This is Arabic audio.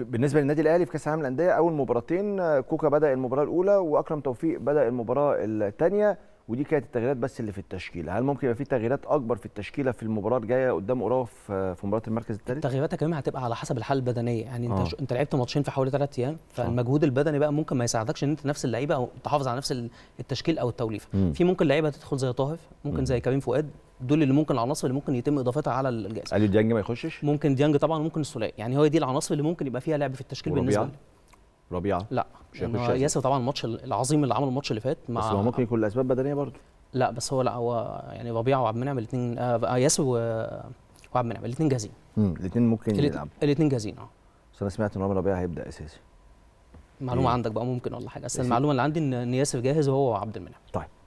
بالنسبه للنادي الاهلي في كاس العالم للانديه اول مباراتين آه، كوكا بدا المباراه الاولى واكرم توفيق بدا المباراه الثانيه ودي كانت التغييرات بس اللي في التشكيله هل ممكن يبقى في تغييرات اكبر في التشكيله في المباراه الجايه قدام اوراف آه، في مباراه المركز الثالث التغييرات كمان هتبقى على حسب الحاله البدنيه يعني انت آه. انت لعبت ماتشين في حوالي ثلاث ايام فالمجهود البدني بقى ممكن ما يساعدكش ان انت نفس اللعيبه او تحافظ على نفس التشكيل او التوليفه في ممكن لعيبه تدخل زي طاهر ممكن زي كريم فؤاد دول اللي ممكن العناصر اللي ممكن يتم اضافتها على الجائزه علي ديانج ما يخشش ممكن ديانج طبعا ممكن الثلاثي يعني هو دي العناصر اللي ممكن يبقى فيها لعب في التشكيل بالنسبه لي ربيعه لا مش يعني ياسر طبعا الماتش العظيم اللي عمله الماتش اللي فات مع بس هو ممكن يكون لاسباب بدنيه برضه لا بس هو لا هو يعني ربيعه وعبد المنعم الاثنين آه،, آه ياسر وعبد المنعم الاثنين جاهزين امم الاثنين ممكن يلعبوا الاثنين جاهزين اه بس انا سمعت ان رامي ربيعه هيبدا اساسي معلومه إيه؟ عندك بقى ممكن ولا حاجه بس المعلومه اللي عندي ان ياسر جاهز وهو وعبد المنعم طيب